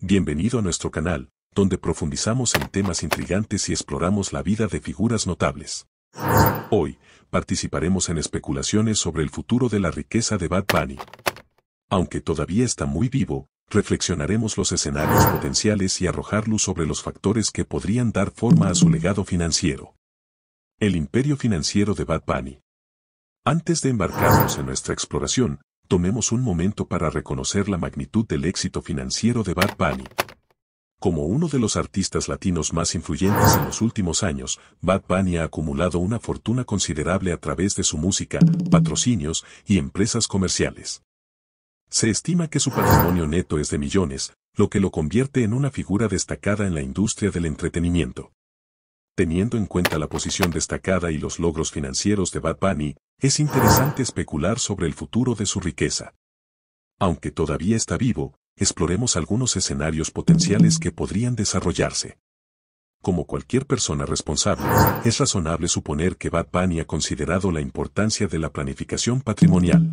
Bienvenido a nuestro canal, donde profundizamos en temas intrigantes y exploramos la vida de figuras notables. Hoy, participaremos en especulaciones sobre el futuro de la riqueza de Bad Bunny. Aunque todavía está muy vivo, reflexionaremos los escenarios potenciales y arrojar luz sobre los factores que podrían dar forma a su legado financiero. El imperio financiero de Bad Bunny. Antes de embarcarnos en nuestra exploración, tomemos un momento para reconocer la magnitud del éxito financiero de Bad Bunny. Como uno de los artistas latinos más influyentes en los últimos años, Bad Bunny ha acumulado una fortuna considerable a través de su música, patrocinios y empresas comerciales. Se estima que su patrimonio neto es de millones, lo que lo convierte en una figura destacada en la industria del entretenimiento. Teniendo en cuenta la posición destacada y los logros financieros de Bad Bunny, es interesante especular sobre el futuro de su riqueza. Aunque todavía está vivo, exploremos algunos escenarios potenciales que podrían desarrollarse. Como cualquier persona responsable, es razonable suponer que Bad Bunny ha considerado la importancia de la planificación patrimonial.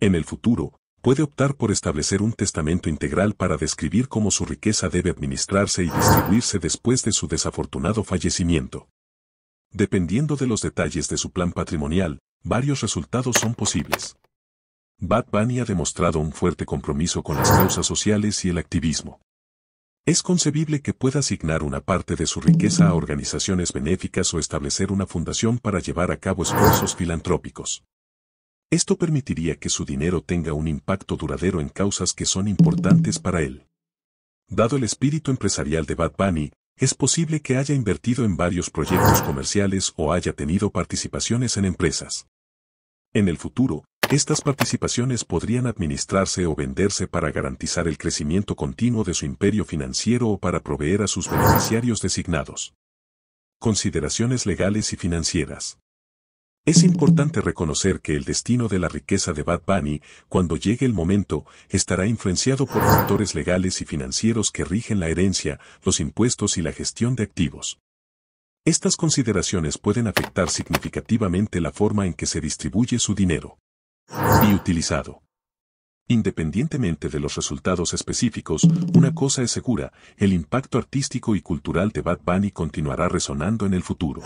En el futuro, puede optar por establecer un testamento integral para describir cómo su riqueza debe administrarse y distribuirse después de su desafortunado fallecimiento. Dependiendo de los detalles de su plan patrimonial, Varios resultados son posibles. Bad Bunny ha demostrado un fuerte compromiso con las causas sociales y el activismo. Es concebible que pueda asignar una parte de su riqueza a organizaciones benéficas o establecer una fundación para llevar a cabo esfuerzos filantrópicos. Esto permitiría que su dinero tenga un impacto duradero en causas que son importantes para él. Dado el espíritu empresarial de Bad Bunny, es posible que haya invertido en varios proyectos comerciales o haya tenido participaciones en empresas. En el futuro, estas participaciones podrían administrarse o venderse para garantizar el crecimiento continuo de su imperio financiero o para proveer a sus beneficiarios designados. Consideraciones legales y financieras. Es importante reconocer que el destino de la riqueza de Bad Bunny, cuando llegue el momento, estará influenciado por factores legales y financieros que rigen la herencia, los impuestos y la gestión de activos. Estas consideraciones pueden afectar significativamente la forma en que se distribuye su dinero y utilizado. Independientemente de los resultados específicos, una cosa es segura, el impacto artístico y cultural de Bad Bunny continuará resonando en el futuro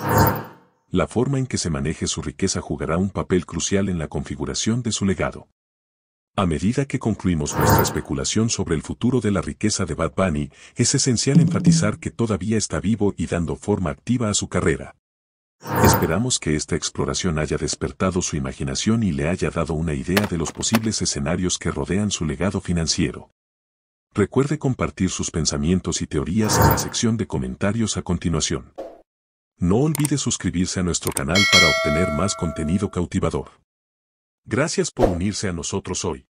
la forma en que se maneje su riqueza jugará un papel crucial en la configuración de su legado. A medida que concluimos nuestra especulación sobre el futuro de la riqueza de Bad Bunny, es esencial enfatizar que todavía está vivo y dando forma activa a su carrera. Esperamos que esta exploración haya despertado su imaginación y le haya dado una idea de los posibles escenarios que rodean su legado financiero. Recuerde compartir sus pensamientos y teorías en la sección de comentarios a continuación. No olvide suscribirse a nuestro canal para obtener más contenido cautivador. Gracias por unirse a nosotros hoy.